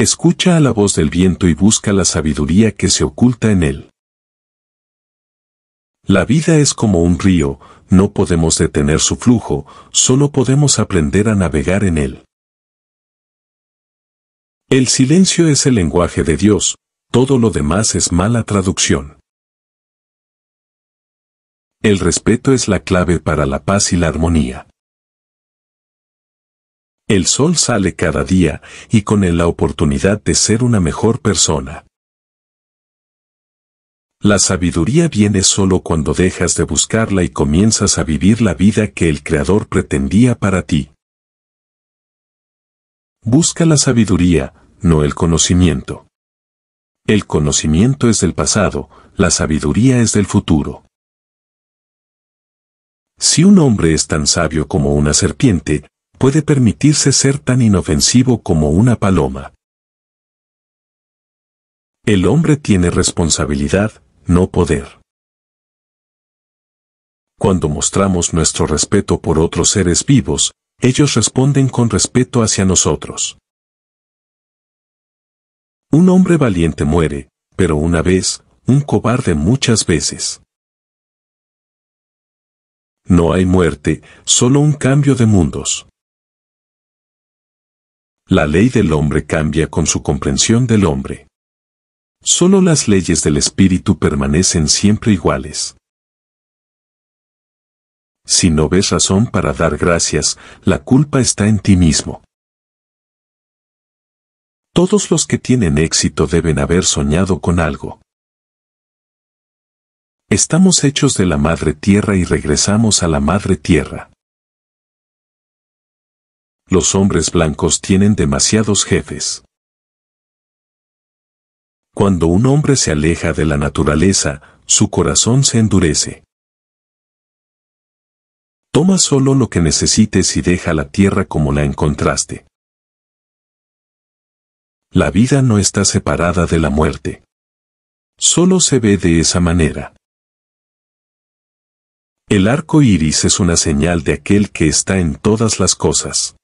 Escucha a la voz del viento y busca la sabiduría que se oculta en él. La vida es como un río, no podemos detener su flujo, solo podemos aprender a navegar en él. El silencio es el lenguaje de Dios, todo lo demás es mala traducción. El respeto es la clave para la paz y la armonía. El sol sale cada día y con él la oportunidad de ser una mejor persona. La sabiduría viene solo cuando dejas de buscarla y comienzas a vivir la vida que el Creador pretendía para ti. Busca la sabiduría, no el conocimiento. El conocimiento es del pasado, la sabiduría es del futuro. Si un hombre es tan sabio como una serpiente, puede permitirse ser tan inofensivo como una paloma. El hombre tiene responsabilidad, no poder. Cuando mostramos nuestro respeto por otros seres vivos, ellos responden con respeto hacia nosotros. Un hombre valiente muere, pero una vez, un cobarde muchas veces. No hay muerte, solo un cambio de mundos. La ley del hombre cambia con su comprensión del hombre. Solo las leyes del espíritu permanecen siempre iguales. Si no ves razón para dar gracias, la culpa está en ti mismo. Todos los que tienen éxito deben haber soñado con algo. Estamos hechos de la madre tierra y regresamos a la madre tierra. Los hombres blancos tienen demasiados jefes. Cuando un hombre se aleja de la naturaleza, su corazón se endurece. Toma solo lo que necesites y deja la tierra como la encontraste. La vida no está separada de la muerte. Solo se ve de esa manera. El arco iris es una señal de aquel que está en todas las cosas.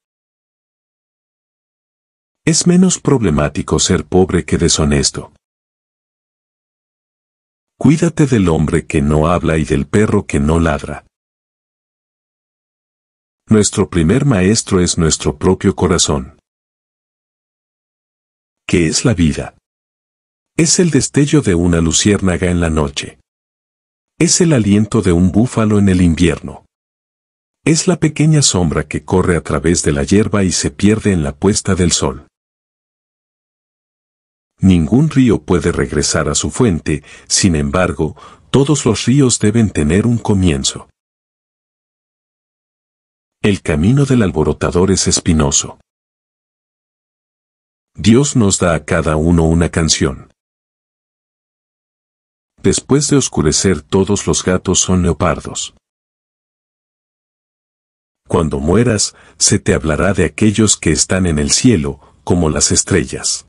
Es menos problemático ser pobre que deshonesto. Cuídate del hombre que no habla y del perro que no ladra. Nuestro primer maestro es nuestro propio corazón. ¿Qué es la vida? Es el destello de una luciérnaga en la noche. Es el aliento de un búfalo en el invierno. Es la pequeña sombra que corre a través de la hierba y se pierde en la puesta del sol. Ningún río puede regresar a su fuente, sin embargo, todos los ríos deben tener un comienzo. El camino del alborotador es espinoso. Dios nos da a cada uno una canción. Después de oscurecer todos los gatos son leopardos. Cuando mueras, se te hablará de aquellos que están en el cielo, como las estrellas.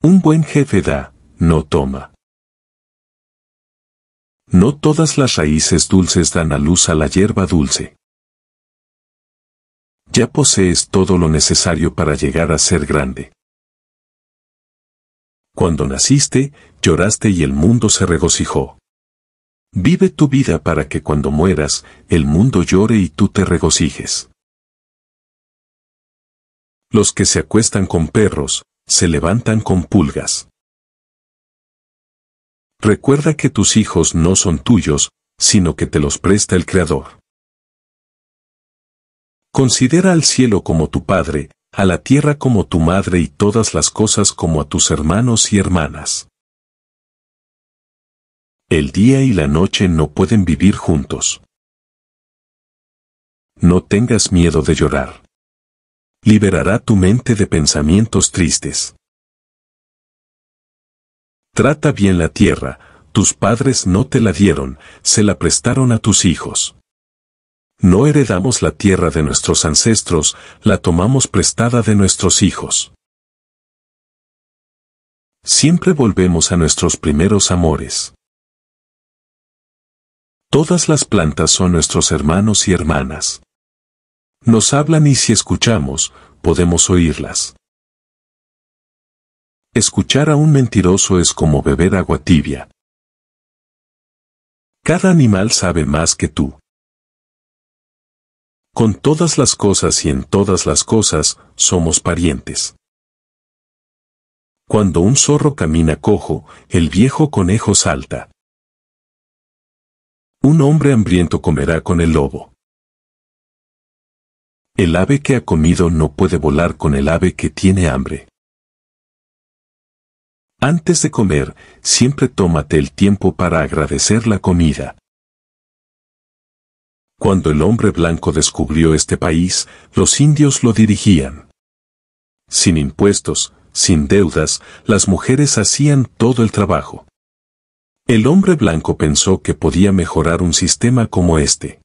Un buen jefe da, no toma. No todas las raíces dulces dan a luz a la hierba dulce. Ya posees todo lo necesario para llegar a ser grande. Cuando naciste, lloraste y el mundo se regocijó. Vive tu vida para que cuando mueras, el mundo llore y tú te regocijes. Los que se acuestan con perros, se levantan con pulgas. Recuerda que tus hijos no son tuyos, sino que te los presta el Creador. Considera al cielo como tu Padre, a la tierra como tu madre y todas las cosas como a tus hermanos y hermanas. El día y la noche no pueden vivir juntos. No tengas miedo de llorar liberará tu mente de pensamientos tristes. Trata bien la tierra, tus padres no te la dieron, se la prestaron a tus hijos. No heredamos la tierra de nuestros ancestros, la tomamos prestada de nuestros hijos. Siempre volvemos a nuestros primeros amores. Todas las plantas son nuestros hermanos y hermanas nos hablan y si escuchamos, podemos oírlas. Escuchar a un mentiroso es como beber agua tibia. Cada animal sabe más que tú. Con todas las cosas y en todas las cosas somos parientes. Cuando un zorro camina cojo, el viejo conejo salta. Un hombre hambriento comerá con el lobo. El ave que ha comido no puede volar con el ave que tiene hambre. Antes de comer, siempre tómate el tiempo para agradecer la comida. Cuando el hombre blanco descubrió este país, los indios lo dirigían. Sin impuestos, sin deudas, las mujeres hacían todo el trabajo. El hombre blanco pensó que podía mejorar un sistema como este.